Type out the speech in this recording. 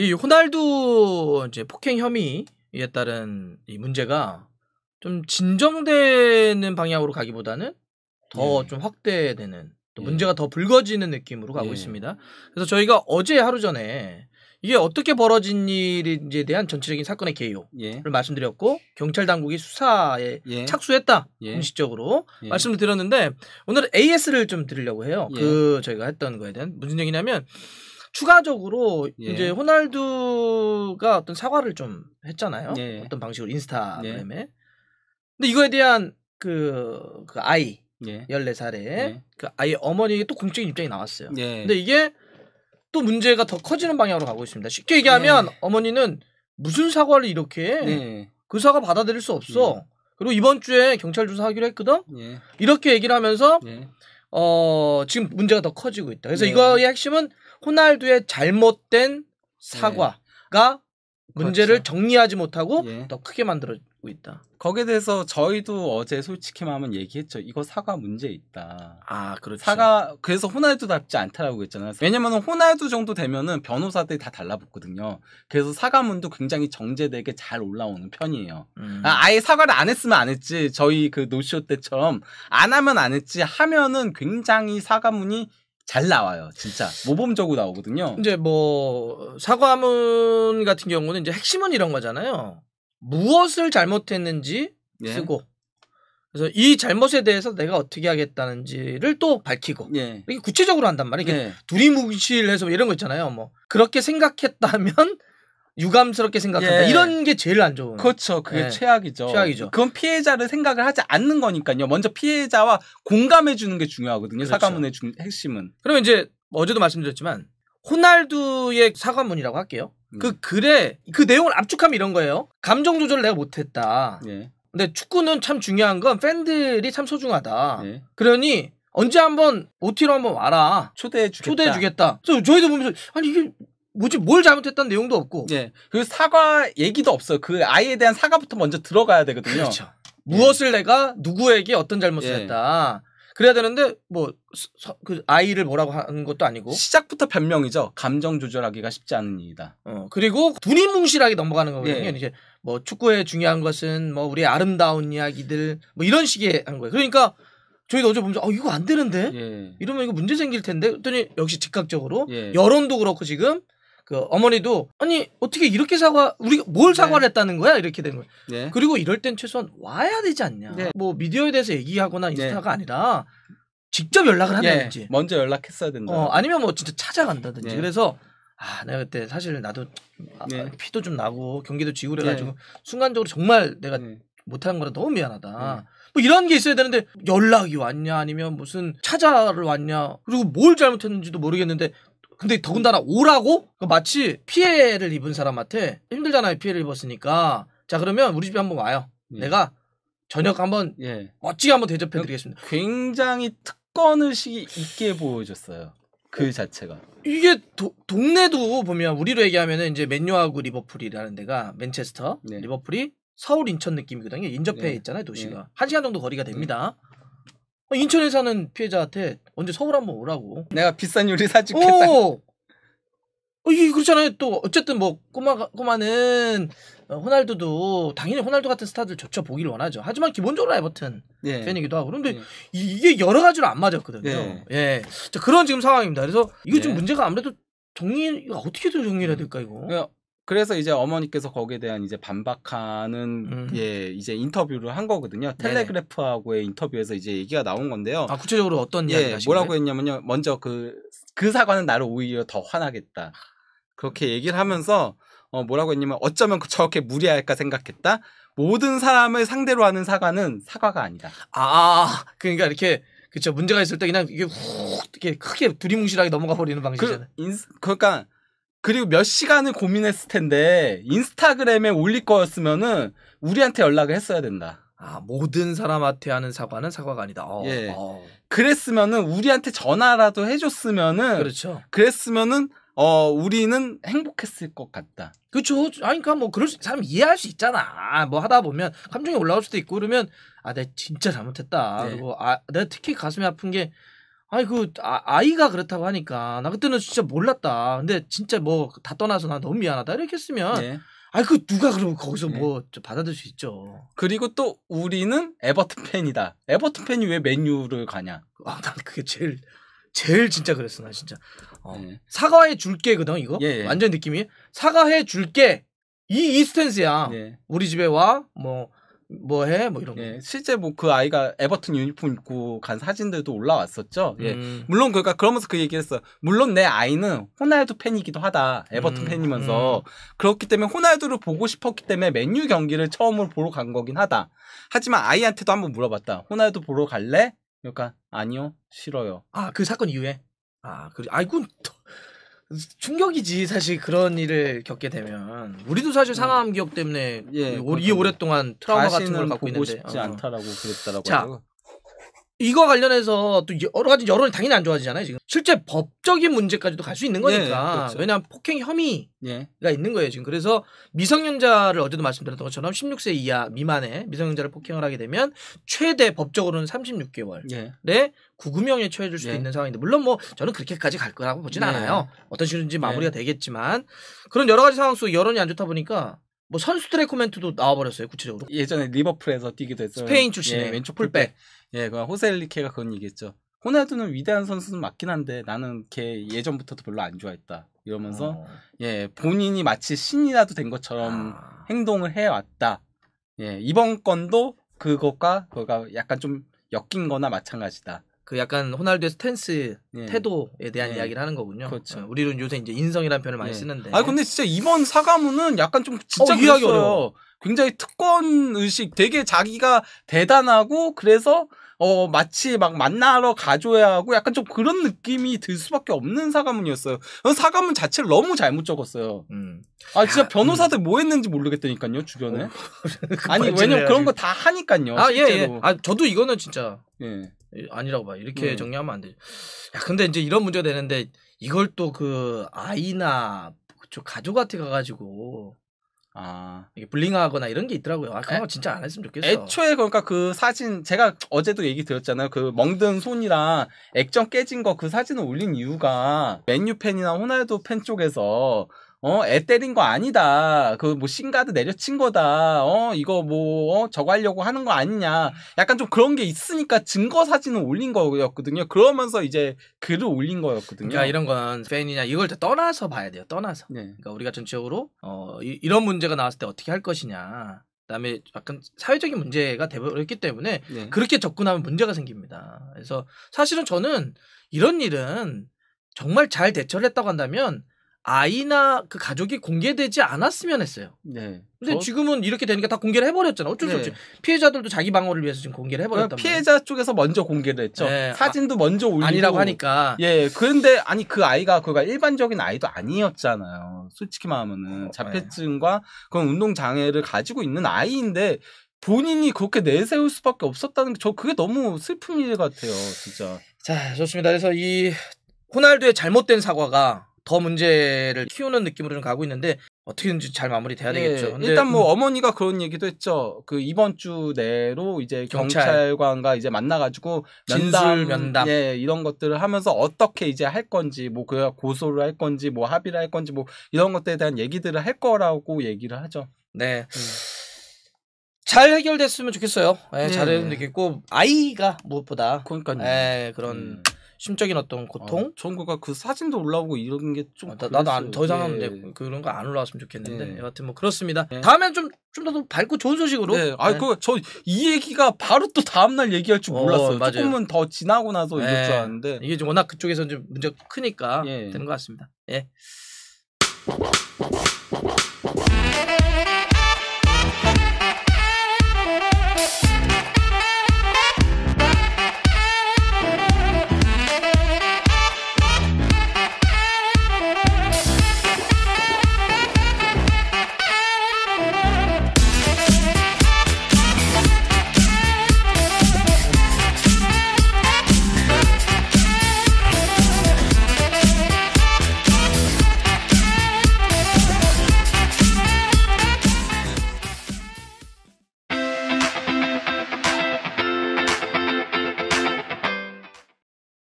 이 호날두 이제 폭행 혐의에 따른 이 문제가 좀 진정되는 방향으로 가기보다는 더좀 예. 확대되는 또 예. 문제가 더 불거지는 느낌으로 가고 예. 있습니다. 그래서 저희가 어제 하루 전에 이게 어떻게 벌어진 일인지에 대한 전체적인 사건의 개요를 예. 말씀드렸고 경찰 당국이 수사에 예. 착수했다 공식적으로 말씀을 드렸는데 오늘 AS를 좀 드리려고 해요. 그 저희가 했던 거에 대한 무슨 얘기냐면 추가적으로 예. 이제 호날두가 어떤 사과를 좀 했잖아요. 예. 어떤 방식으로 인스타그램에. 예. 근데 이거에 대한 그, 그 아이 1 예. 4 살에그 아이 어머니에게 또 공적인 입장이 나왔어요. 근데 이게 또 문제가 더 커지는 방향으로 가고 있습니다. 쉽게 얘기하면 어머니는 무슨 사과를 이렇게 그 사과 받아들일 수 없어. 그리고 이번 주에 경찰 조사하기로 했거든. 이렇게 얘기를 하면서 어, 지금 문제가 더 커지고 있다. 그래서 네. 이거의 핵심은 호날두의 잘못된 사과가 네. 문제를 그렇죠. 정리하지 못하고 예. 더 크게 만들고 있다. 거기에 대해서 저희도 어제 솔직히 말하면 얘기했죠. 이거 사과 문제 있다. 아, 그렇죠. 사과 그래서 호날두답지 않다라고 했잖아요. 왜냐면 호날두 정도 되면은 변호사들이 다 달라붙거든요. 그래서 사과문도 굉장히 정제되게 잘 올라오는 편이에요. 음. 아, 예 사과를 안 했으면 안 했지. 저희 그 노쇼 때처럼 안 하면 안 했지. 하면은 굉장히 사과문이 잘 나와요, 진짜 모범적으로 나오거든요. 이제 뭐 사과문 같은 경우는 이제 핵심은 이런 거잖아요. 무엇을 잘못했는지 예. 쓰고 그래서 이 잘못에 대해서 내가 어떻게 하겠다는지를 또 밝히고 예. 이게 구체적으로 한단 말이에요. 이게 예. 두리뭉실해서 뭐 이런 거 있잖아요. 뭐 그렇게 생각했다면 유감스럽게 생각한다. 예. 이런 게 제일 안 좋은. 그렇죠. 그게 예. 최악이죠. 최악이죠. 그건 피해자를 생각을 하지 않는 거니까요. 먼저 피해자와 공감해 주는 게 중요하거든요. 그렇죠. 사과문의 중, 핵심은. 그러면 이제 어제도 말씀드렸지만 호날두의 사과문이라고 할게요. 음. 그 글에 그 내용을 압축하면 이런 거예요. 감정 조절을 내가 못했다. 예. 근데 축구는 참 중요한 건 팬들이 참 소중하다. 예. 그러니 언제 한번 OT로 한번 와라. 초대해 주겠다. 초대해 주겠다. 저희도 보면서 아니 이게 뭐지 뭘 잘못했다는 내용도 없고. 예. 그 사과 얘기도 없어요. 그 아이에 대한 사과부터 먼저 들어가야 되거든요. 그렇죠. 예. 무엇을 내가 누구에게 어떤 잘못을 예. 했다. 그래야 되는데 뭐 그 아이를 뭐라고 하는 것도 아니고 시작부터 변명이죠. 감정 조절하기가 쉽지 않습니다어 그리고 두리뭉실하게 넘어가는 거거든요. 예. 이제 뭐축구에 중요한 것은 뭐우리 아름다운 이야기들 뭐 이런 식의 한 거예요. 그러니까 저희도 어제 보면서 아 이거 안 되는데 예. 이러면 이거 문제 생길 텐데 그랬더니 역시 즉각적으로 예. 여론도 그렇고 지금 그 어머니도 아니 어떻게 이렇게 사과 우리뭘 네. 사과를 했다는 거야 이렇게 된 거예요. 네. 그리고 이럴 땐 최소한 와야 되지 않냐. 네. 뭐 미디어에 대해서 얘기하거나 네. 인스타가 아니라 직접 연락을 한다든지 네. 먼저 연락했어야 된다. 어, 아니면 뭐 진짜 찾아간다든지 그래서 아, 내가 그때 사실 나도 아, 네. 피도 좀 나고 경기도 지구래가지고 네. 순간적으로 정말 내가 네. 못한 거라 너무 미안하다. 뭐 이런 게 있어야 되는데 연락이 왔냐 아니면 무슨 찾아를 왔냐 그리고 뭘 잘못했는지도 모르겠는데 근데 더군다나 오라고? 마치 피해를 입은 사람한테 힘들잖아요. 피해를 입었으니까. 자 그러면 우리 집에 한번 와요. 예. 내가 저녁 어? 한번 예. 멋지게 한번 대접해드리겠습니다. 그 굉장히 특권 의식이 있게 보여졌어요그 자체가 이게 도, 동네도 보면 우리로 얘기하면은 이제 맨유하고 리버풀이라는 데가 맨체스터, 네. 리버풀이 서울 인천 느낌이거든요. 인접해 네. 있잖아요 도시가 네. 한 시간 정도 거리가 됩니다. 네. 아, 인천에 사는 피해자한테 언제 서울 한번 오라고. 내가 비싼 요리 사줄게다 어, 이 그렇잖아요. 또 어쨌든 뭐 꼬마 꼬마는 어, 호날두도 당연히 호날두 같은 스타들 젖혀 보기를 원하죠. 하지만 기본적으로 에버튼 예. 팬이기도 하고 그런데 예. 이게 여러 가지로 안 맞았거든요. 예. 예. 자, 그런 지금 상황입니다. 그래서 이거 좀 예. 문제가 아무래도 정리가 어떻게 든 정리해야 될까 이거. 그러니까 그래서 이제 어머니께서 거기에 대한 이제 반박하는 음. 예 이제 인터뷰를 한 거거든요. 텔레그래프하고의 인터뷰에서 이제 얘기가 나온 건데요. 아 구체적으로 어떤 이기 예, 뭐라고 했냐면요. 먼저 그그 그 사과는 나를 오히려 더 화나겠다. 그렇게 얘기를 하면서 어 뭐라고 했냐면 어쩌면 저렇게 무리할까 생각했다. 모든 사람을 상대로 하는 사과는 사과가 아니다. 아 그러니까 이렇게 그쵸 문제가 있을 때 그냥 이게 훅 이렇게 크게 두리뭉실하게 넘어가 버리는 그 방식이잖아요. 그, 인, 그러니까 그리고 몇 시간을 고민했을 텐데 인스타그램에 올릴 거였으면은 우리한테 연락을 했어야 된다. 아 모든 사람한테 하는 사과는 사과가 아니다. 어, 예. 어. 그랬으면은 우리한테 전화라도 해줬으면은 그렇죠. 그랬으면은 어 우리는 행복했을 것 같다. 그렇죠. 아니 그러니까 뭐 그럴 수 사람 이해할 수 있잖아. 아, 뭐 하다 보면 감정이 올라올 수도 있고 그러면 아 내가 진짜 잘못했다. 네. 그리고 아 내가 특히 가슴이 아픈 게 아니 그 아, 이가 그렇다고 하니까 나 그때는 진짜 몰랐다. 근데 진짜 뭐 다 떠나서 나 너무 미안하다 이렇게 했으면 네. 아니 그 누가 그러면 거기서 네. 뭐 받아들 수 있죠. 그리고 또 우리는 에버튼 팬이다. 에버튼 팬이 왜 맨유를 가냐? 아 난 그게 제일 제일 진짜 그랬어 나 진짜. 어. 네. 사과해 줄게 그당 이거 예, 예. 완전 느낌이 사과해 줄게 이, 이 스탠스야. 예. 우리 집에 와, 뭐, 뭐해 뭐 이런 예, 실제 뭐 그 아이가 에버튼 유니폼 입고 간 사진들도 올라왔었죠. 예. 음. 물론 그러니까 그러면서 그 얘기했어. 를 물론 내 아이는 호날두 팬이기도 하다. 에버튼 음. 팬이면서 음. 그렇기 때문에 호날두를 보고 싶었기 때문에 맨유 경기를 처음으로 보러 간 거긴 하다. 하지만 아이한테도 한번 물어봤다. 호날두 보러 갈래? 그러니까 아니요 싫어요. 아 그 사건 이후에. 아 그래. 아이고 충격이지 사실 그런 일을 겪게 되면 우리도 사실 네. 상암 기억 때문에 예, 이 오랫동안 트라우마 같은 걸 갖고 있는데 싶지 어. 않다라고 그랬다라고. 자, 하더라고요. 이거 관련해서 또 여러 가지 여론이 당연히 안 좋아지잖아요 지금 실제 법적인 문제까지도 갈 수 있는 네, 거니까 네, 그렇죠. 왜냐하면 폭행 네. 혐의가 네. 있는 거예요 지금 그래서 미성년자를 어제도 말씀드렸던 것처럼 16세 이하 미만의 미성년자를 폭행을 하게 되면 최대 법적으로는 36개월에 네. 구금형에 처해질 수도 네. 있는 상황인데 물론 뭐 저는 그렇게까지 갈 거라고 보진 않아요 어떤 식으로든지 마무리가 되겠지만 그런 여러 가지 상황 속 여론이 안 좋다 보니까 뭐 선수들의 코멘트도 나와버렸어요 구체적으로. 예전에 리버풀에서 뛰기도 했어요. 스페인 출신의 예, 왼쪽 풀백. 예, 그 호셀리케가 그런 얘기했죠. 호날두는 위대한 선수는 맞긴 한데 나는 걔 예전부터도 별로 안 좋아했다 이러면서 어. 예 본인이 마치 신이라도 된 것처럼 아. 행동을 해왔다. 예 이번 건도 그것과 그가 약간 좀 엮인 거나 마찬가지다. 그 약간 호날두의 스탠스 예. 태도에 대한 예. 이야기를 하는 거군요. 그렇죠. 어, 우리는 요새 이제 인성이라는 표현을 많이 네. 쓰는데. 아 근데 진짜 이번 사과문은 약간 좀 진짜 어, 이해하기 어려워. 굉장히 특권 의식, 되게 자기가 대단하고 그래서 어 마치 막 만나러 가줘야 하고 약간 좀 그런 느낌이 들 수밖에 없는 사과문이었어요. 사과문 자체를 너무 잘못 적었어요. 음. 아 진짜 아, 음. 변호사들 음. 뭐 했는지 모르겠다니까요 주변에. 어. 아니 왜냐면 그런 거 다 하니까요. 아 예예. 예. 예. 아 저도 이거는 진짜 예. 아니라고 봐. 이렇게 예. 정리하면 안 돼. 야 근데 이제 이런 문제가 되는데 이걸 또 그 아이나 가족한테 가가지고 아. 이게 블링하거나 이런 게 있더라고요. 아, 그런 거 진짜 안 했으면 좋겠어. 애초에 그러니까 그 사진 제가 어제도 얘기 드렸잖아요. 그 멍든 손이랑 액정 깨진 거 그 사진을 올린 이유가 맨유 팬이나 호날두 팬 쪽에서 어, 애 때린 거 아니다. 그뭐 신가드 내려친 거다. 어, 이거 뭐 어, 저거 하려고 하는 거 아니냐. 약간 좀 그런 게 있으니까 증거 사진을 올린 거였거든요. 그러면서 이제 글을 올린 거였거든요. 그 이런 건 팬이냐 이걸 떠나서 봐야 돼요. 떠나서. 네. 그러니까 우리가 전체적으로 어, 이, 런 문제가 나왔을 때 어떻게 할 것이냐. 그다음에 약간 사회적인 문제가 되버렸기 때문에 네. 그렇게 접근하면 문제가 생깁니다. 그래서 사실은 저는 이런 일은 정말 잘 대처를 했다고 한다면 아이나 그 가족이 공개되지 않았으면 했어요. 네. 근데 저... 지금은 이렇게 되니까 다 공개를 해버렸잖아. 어쩔 네. 없지. 피해자들도 자기 방어를 위해서 지금 공개를 그러니까 해버렸단 말이에 피해자 말이야. 쪽에서 먼저 공개를 했죠. 네. 사진도 아, 먼저 올리고 아니라고 하니까. 예. 그런데 아니 그 아이가 그가 일반적인 아이도 아니었잖아요. 솔직히 말하면은 어, 자폐증과 그런 운동 장애를 가지고 있는 아이인데 본인이 그렇게 내세울 수밖에 없었다는 게 저 그게 너무 슬픈 일 같아요. 진짜. 자 좋습니다. 그래서 이 호날두의 잘못된 사과가 더 문제를 키우는 느낌으로 좀 가고 있는데 어떻게든지 잘 마무리돼야 네, 되겠죠. 일단 뭐 음. 어머니가 그런 얘기도 했죠. 그 이번 주 내로 이제 경찰. 관과 이제 만나가지고 면담, 진술 면담. 예, 이런 것들을 하면서 어떻게 이제 할 건지 뭐그 고소를 할 건지 뭐 합의를 할 건지 뭐 이런 것들에 대한 얘기들을 할 거라고 얘기를 하죠. 네. 음. 잘 해결됐으면 좋겠어요. 예, 네, 네. 잘해결됐고 아이가 무엇보다 그러니까요. 예, 그런 음. 심적인 어떤 고통. 어, 전거가 그 사진도 올라오고 이런 게좀 어, 나도 안, 더 이상은 네. 예. 그런 거 안 올라왔으면 좋겠는데 네. 여하튼 뭐 그렇습니다. 네. 다음엔 좀 좀더 밝고 좋은 소식으로. 네. 아그저 이 얘기가 바로 또 다음 날 얘기할 줄 어, 몰랐어요. 어, 맞 조금은 더 지나고 나서 네. 이럴 줄 알았는데 이게 좀 워낙 그쪽에서 좀 문제가 크니까 예. 되는 것 같습니다. 예.